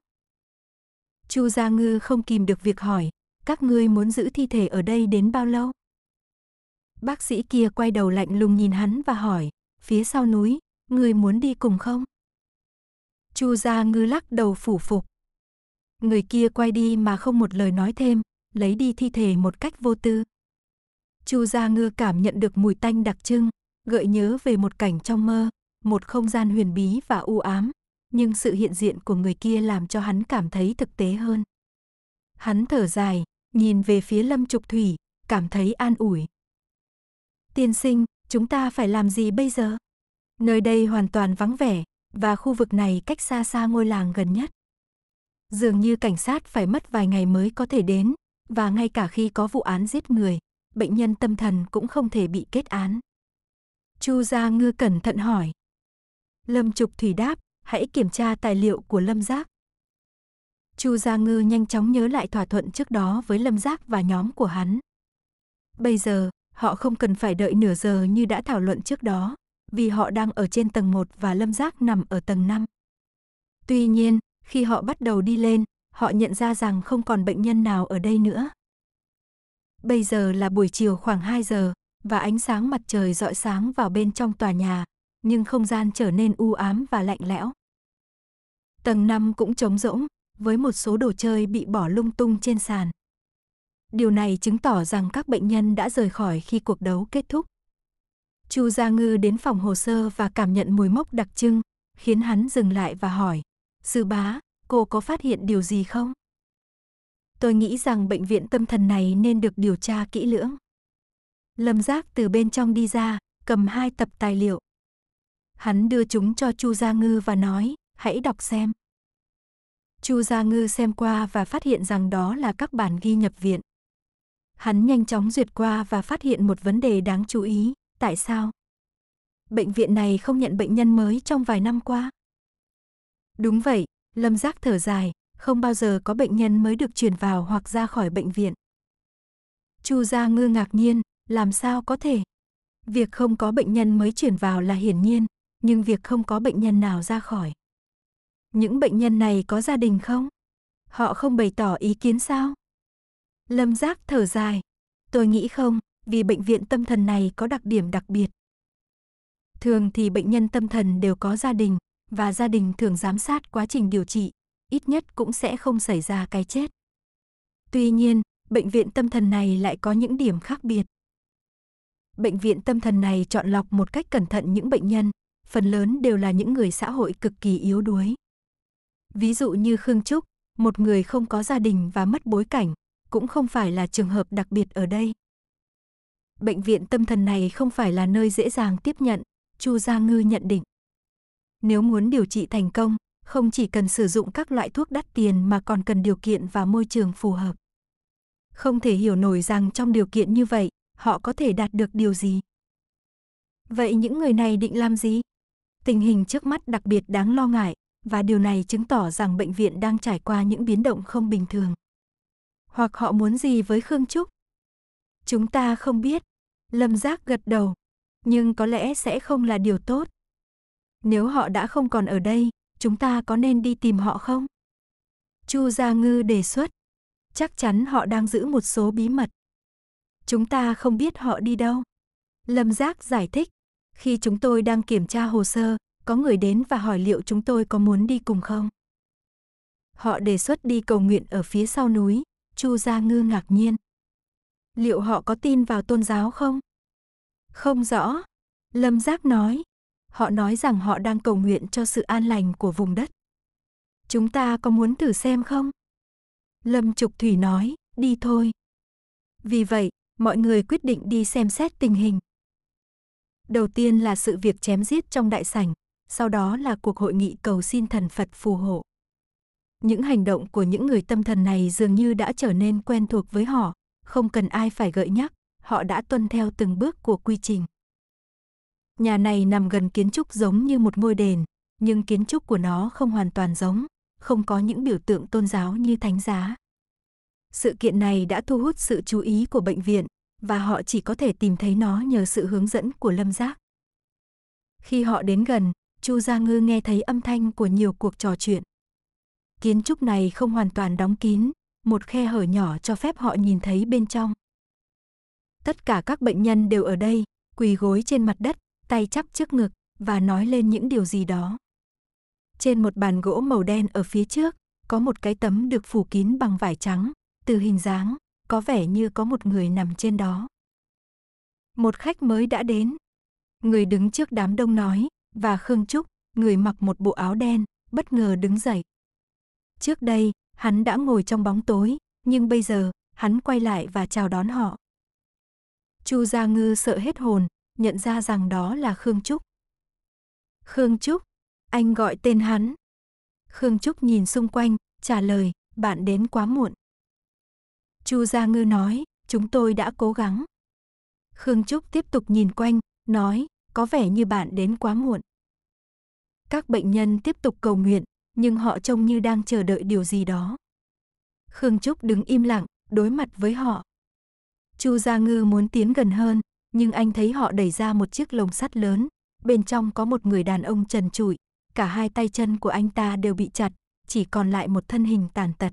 Chu Gia Ngư không kìm được việc hỏi, các ngươi muốn giữ thi thể ở đây đến bao lâu? Bác sĩ kia quay đầu lạnh lùng nhìn hắn và hỏi, phía sau núi, ngươi muốn đi cùng không? Chu gia ngư lắc đầu phủ phục. Người kia quay đi mà không một lời nói thêm, lấy đi thi thể một cách vô tư. Chu gia ngư cảm nhận được mùi tanh đặc trưng, gợi nhớ về một cảnh trong mơ, một không gian huyền bí và u ám, nhưng sự hiện diện của người kia làm cho hắn cảm thấy thực tế hơn. Hắn thở dài, nhìn về phía Lâm Trục Thủy, cảm thấy an ủi. Tiên sinh, chúng ta phải làm gì bây giờ? Nơi đây hoàn toàn vắng vẻ, và khu vực này cách xa xa ngôi làng gần nhất. Dường như cảnh sát phải mất vài ngày mới có thể đến, và ngay cả khi có vụ án giết người, bệnh nhân tâm thần cũng không thể bị kết án. Chu Gia Ngư cẩn thận hỏi. Lâm Trục Thủy đáp, hãy kiểm tra tài liệu của Lâm Giác, Chu Gia Ngư nhanh chóng nhớ lại thỏa thuận trước đó với Lâm Giác và nhóm của hắn. Bây giờ, họ không cần phải đợi nửa giờ như đã thảo luận trước đó, vì họ đang ở trên tầng 1 và Lâm Giác nằm ở tầng 5. Tuy nhiên, khi họ bắt đầu đi lên, họ nhận ra rằng không còn bệnh nhân nào ở đây nữa. Bây giờ là buổi chiều khoảng 2 giờ và ánh sáng mặt trời rọi sáng vào bên trong tòa nhà, nhưng không gian trở nên u ám và lạnh lẽo. Tầng 5 cũng trống rỗng, với một số đồ chơi bị bỏ lung tung trên sàn. Điều này chứng tỏ rằng các bệnh nhân đã rời khỏi khi cuộc đấu kết thúc. Chu Gia Ngư đến phòng hồ sơ và cảm nhận mùi mốc đặc trưng, khiến hắn dừng lại và hỏi, Sư bá, cô có phát hiện điều gì không? Tôi nghĩ rằng bệnh viện tâm thần này nên được điều tra kỹ lưỡng. Lâm Giác từ bên trong đi ra, cầm hai tập tài liệu. Hắn đưa chúng cho Chu Gia Ngư và nói, hãy đọc xem. Chu Gia Ngư xem qua và phát hiện rằng đó là các bản ghi nhập viện. Hắn nhanh chóng duyệt qua và phát hiện một vấn đề đáng chú ý, tại sao? Bệnh viện này không nhận bệnh nhân mới trong vài năm qua. Đúng vậy, Lâm Giác thở dài, không bao giờ có bệnh nhân mới được chuyển vào hoặc ra khỏi bệnh viện. Chu Gia Ngư ngạc nhiên, làm sao có thể? Việc không có bệnh nhân mới chuyển vào là hiển nhiên, nhưng việc không có bệnh nhân nào ra khỏi những bệnh nhân này có gia đình không? Họ không bày tỏ ý kiến sao? Lâm Giác thở dài. Tôi nghĩ không, vì bệnh viện tâm thần này có đặc điểm đặc biệt. Thường thì bệnh nhân tâm thần đều có gia đình, và gia đình thường giám sát quá trình điều trị, ít nhất cũng sẽ không xảy ra cái chết. Tuy nhiên, bệnh viện tâm thần này lại có những điểm khác biệt. Bệnh viện tâm thần này chọn lọc một cách cẩn thận những bệnh nhân, phần lớn đều là những người xã hội cực kỳ yếu đuối. Ví dụ như Khương Trúc, một người không có gia đình và mất bối cảnh, cũng không phải là trường hợp đặc biệt ở đây. Bệnh viện tâm thần này không phải là nơi dễ dàng tiếp nhận, Chu Gia Ngư nhận định. Nếu muốn điều trị thành công, không chỉ cần sử dụng các loại thuốc đắt tiền mà còn cần điều kiện và môi trường phù hợp. Không thể hiểu nổi rằng trong điều kiện như vậy, họ có thể đạt được điều gì. Vậy những người này định làm gì? Tình hình trước mắt đặc biệt đáng lo ngại, và điều này chứng tỏ rằng bệnh viện đang trải qua những biến động không bình thường. Hoặc họ muốn gì với Khương Trúc? Chúng ta không biết. Lâm Giác gật đầu, nhưng có lẽ sẽ không là điều tốt. Nếu họ đã không còn ở đây, chúng ta có nên đi tìm họ không? Chu Gia Ngư đề xuất. Chắc chắn họ đang giữ một số bí mật. Chúng ta không biết họ đi đâu. Lâm Giác giải thích. Khi chúng tôi đang kiểm tra hồ sơ, có người đến và hỏi liệu chúng tôi có muốn đi cùng không. Họ đề xuất đi cầu nguyện ở phía sau núi, Chu Gia Ngư ngạc nhiên. Liệu họ có tin vào tôn giáo không? Không rõ, Lâm Giác nói. Họ nói rằng họ đang cầu nguyện cho sự an lành của vùng đất. Chúng ta có muốn thử xem không? Lâm Trục Thủy nói, đi thôi. Vì vậy, mọi người quyết định đi xem xét tình hình. Đầu tiên là sự việc chém giết trong đại sảnh, sau đó là cuộc hội nghị cầu xin thần Phật phù hộ. Những hành động của những người tâm thần này dường như đã trở nên quen thuộc với họ, không cần ai phải gợi nhắc, họ đã tuân theo từng bước của quy trình. Nhà này nằm gần kiến trúc giống như một ngôi đền, nhưng kiến trúc của nó không hoàn toàn giống, không có những biểu tượng tôn giáo như thánh giá. Sự kiện này đã thu hút sự chú ý của bệnh viện và họ chỉ có thể tìm thấy nó nhờ sự hướng dẫn của Lâm Giác. Khi họ đến gần, Chu Gia Ngư nghe thấy âm thanh của nhiều cuộc trò chuyện. Kiến trúc này không hoàn toàn đóng kín, một khe hở nhỏ cho phép họ nhìn thấy bên trong. Tất cả các bệnh nhân đều ở đây, quỳ gối trên mặt đất, tay chắp trước ngực và nói lên những điều gì đó. Trên một bàn gỗ màu đen ở phía trước, có một cái tấm được phủ kín bằng vải trắng, từ hình dáng, có vẻ như có một người nằm trên đó. Một khách mới đã đến. Người đứng trước đám đông nói, và Khương Trúc, người mặc một bộ áo đen, bất ngờ đứng dậy. Trước đây, hắn đã ngồi trong bóng tối, nhưng bây giờ, hắn quay lại và chào đón họ. Chu Gia Ngư sợ hết hồn, nhận ra rằng đó là Khương Trúc. Khương Trúc, anh gọi tên hắn. Khương Trúc nhìn xung quanh, trả lời, bạn đến quá muộn. Chu Gia Ngư nói, chúng tôi đã cố gắng. Khương Trúc tiếp tục nhìn quanh, nói, có vẻ như bạn đến quá muộn. Các bệnh nhân tiếp tục cầu nguyện, nhưng họ trông như đang chờ đợi điều gì đó. Khương Trúc đứng im lặng, đối mặt với họ. Chu Gia Ngư muốn tiến gần hơn, nhưng anh thấy họ đẩy ra một chiếc lồng sắt lớn, bên trong có một người đàn ông trần trụi, cả hai tay chân của anh ta đều bị chặt, chỉ còn lại một thân hình tàn tật.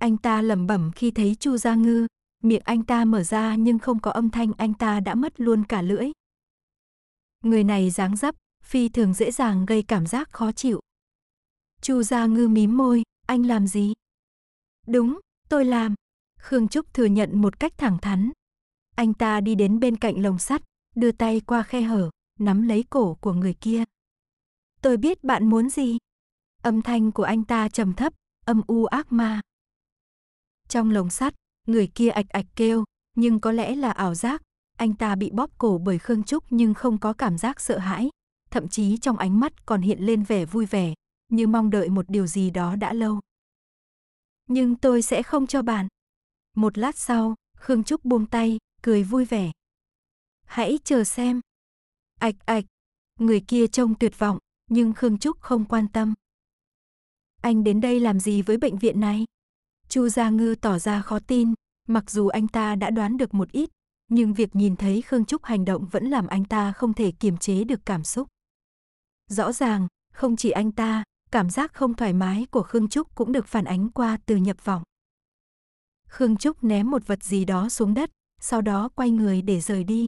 Anh ta lẩm bẩm khi thấy Chu Gia Ngư, miệng anh ta mở ra nhưng không có âm thanh anh ta đã mất luôn cả lưỡi. Người này dáng dấp, phi thường dễ dàng gây cảm giác khó chịu. Chu Gia Ngư mím môi, anh làm gì? Đúng, tôi làm. Khương Trúc thừa nhận một cách thẳng thắn. Anh ta đi đến bên cạnh lồng sắt, đưa tay qua khe hở, nắm lấy cổ của người kia. Tôi biết bạn muốn gì. Âm thanh của anh ta trầm thấp, âm u ác ma. Trong lồng sắt, người kia ạch ạch kêu, nhưng có lẽ là ảo giác, anh ta bị bóp cổ bởi Khương Trúc nhưng không có cảm giác sợ hãi, thậm chí trong ánh mắt còn hiện lên vẻ vui vẻ, như mong đợi một điều gì đó đã lâu. Nhưng tôi sẽ không cho bạn. Một lát sau, Khương Trúc buông tay, cười vui vẻ. Hãy chờ xem. Ạch ạch, người kia trông tuyệt vọng, nhưng Khương Trúc không quan tâm. Anh đến đây làm gì với bệnh viện này? Chu Gia Ngư tỏ ra khó tin, mặc dù anh ta đã đoán được một ít, nhưng việc nhìn thấy Khương Trúc hành động vẫn làm anh ta không thể kiềm chế được cảm xúc. Rõ ràng, không chỉ anh ta, cảm giác không thoải mái của Khương Trúc cũng được phản ánh qua từ nhập vọng. Khương Trúc ném một vật gì đó xuống đất, sau đó quay người để rời đi.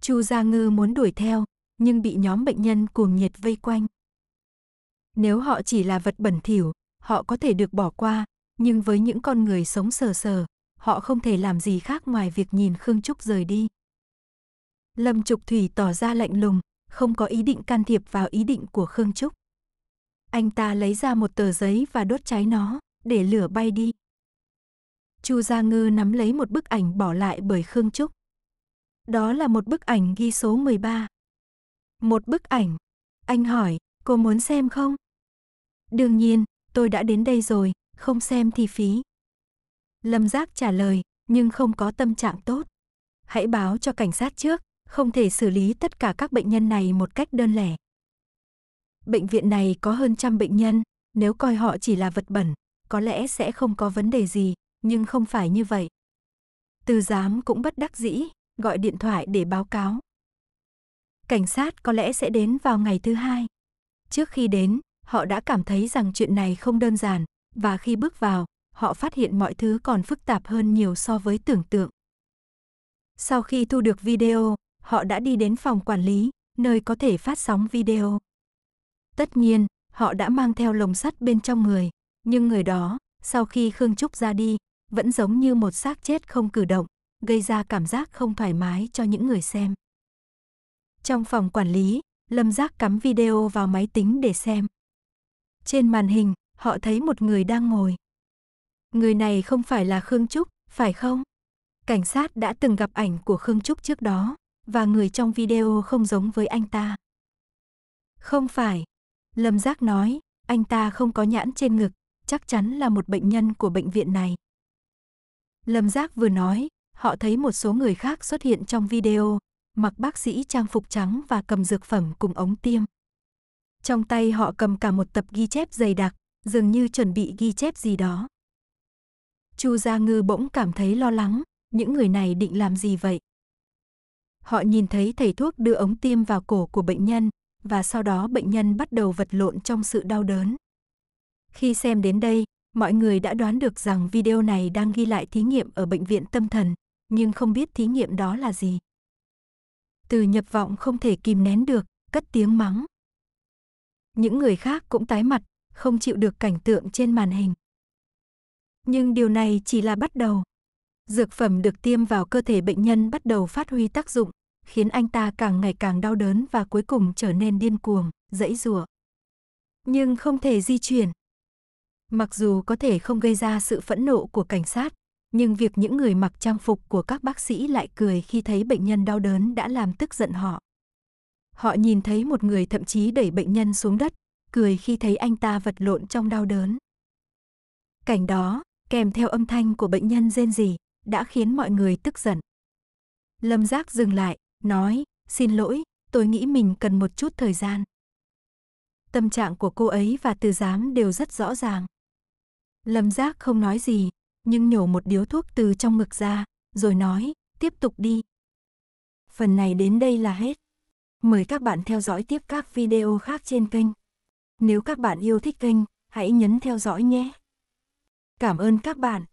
Chu Gia Ngư muốn đuổi theo, nhưng bị nhóm bệnh nhân cuồng nhiệt vây quanh. Nếu họ chỉ là vật bẩn thỉu, họ có thể được bỏ qua, nhưng với những con người sống sờ sờ, họ không thể làm gì khác ngoài việc nhìn Khương Trúc rời đi. Lâm Trục Thủy tỏ ra lạnh lùng, không có ý định can thiệp vào ý định của Khương Trúc. Anh ta lấy ra một tờ giấy và đốt cháy nó, để lửa bay đi. Chu Gia Ngư nắm lấy một bức ảnh bỏ lại bởi Khương Trúc. Đó là một bức ảnh ghi số 13. Một bức ảnh. Anh hỏi, cô muốn xem không? Đương nhiên, tôi đã đến đây rồi, không xem thì phí. Lâm Giác trả lời, nhưng không có tâm trạng tốt. Hãy báo cho cảnh sát trước, không thể xử lý tất cả các bệnh nhân này một cách đơn lẻ. Bệnh viện này có hơn trăm bệnh nhân, nếu coi họ chỉ là vật bẩn, có lẽ sẽ không có vấn đề gì, nhưng không phải như vậy. Tư giám cũng bất đắc dĩ, gọi điện thoại để báo cáo. Cảnh sát có lẽ sẽ đến vào ngày thứ hai. Trước khi đến, họ đã cảm thấy rằng chuyện này không đơn giản, và khi bước vào, họ phát hiện mọi thứ còn phức tạp hơn nhiều so với tưởng tượng. Sau khi thu được video, họ đã đi đến phòng quản lý, nơi có thể phát sóng video. Tất nhiên, họ đã mang theo lồng sắt bên trong người, nhưng người đó, sau khi Khương Trúc ra đi, vẫn giống như một xác chết không cử động, gây ra cảm giác không thoải mái cho những người xem. Trong phòng quản lý, Lâm Giác cắm video vào máy tính để xem. Trên màn hình, họ thấy một người đang ngồi. Người này không phải là Khương Trúc, phải không? Cảnh sát đã từng gặp ảnh của Khương Trúc trước đó. Và người trong video không giống với anh ta. Không phải. Lâm Giác nói, anh ta không có nhãn trên ngực, chắc chắn là một bệnh nhân của bệnh viện này. Lâm Giác vừa nói, họ thấy một số người khác xuất hiện trong video, mặc bác sĩ trang phục trắng và cầm dược phẩm cùng ống tiêm. Trong tay họ cầm cả một tập ghi chép dày đặc, dường như chuẩn bị ghi chép gì đó. Chu Gia Ngư bỗng cảm thấy lo lắng, những người này định làm gì vậy? Họ nhìn thấy thầy thuốc đưa ống tiêm vào cổ của bệnh nhân và sau đó bệnh nhân bắt đầu vật lộn trong sự đau đớn. Khi xem đến đây, mọi người đã đoán được rằng video này đang ghi lại thí nghiệm ở bệnh viện tâm thần, nhưng không biết thí nghiệm đó là gì. Từ nhập vọng không thể kìm nén được, cất tiếng mắng. Những người khác cũng tái mặt, không chịu được cảnh tượng trên màn hình. Nhưng điều này chỉ là bắt đầu. Dược phẩm được tiêm vào cơ thể bệnh nhân bắt đầu phát huy tác dụng, khiến anh ta càng ngày càng đau đớn và cuối cùng trở nên điên cuồng, dãy rủa. Nhưng không thể di chuyển. Mặc dù có thể không gây ra sự phẫn nộ của cảnh sát, nhưng việc những người mặc trang phục của các bác sĩ lại cười khi thấy bệnh nhân đau đớn đã làm tức giận họ. Họ nhìn thấy một người thậm chí đẩy bệnh nhân xuống đất, cười khi thấy anh ta vật lộn trong đau đớn. Cảnh đó, kèm theo âm thanh của bệnh nhân rên rỉ, đã khiến mọi người tức giận. Lâm Giác dừng lại, nói, xin lỗi, tôi nghĩ mình cần một chút thời gian. Tâm trạng của cô ấy và từ giám đều rất rõ ràng. Lâm Giác không nói gì, nhưng nhổ một điếu thuốc từ trong ngực ra, rồi nói, tiếp tục đi. Phần này đến đây là hết. Mời các bạn theo dõi tiếp các video khác trên kênh. Nếu các bạn yêu thích kênh, hãy nhấn theo dõi nhé. Cảm ơn các bạn.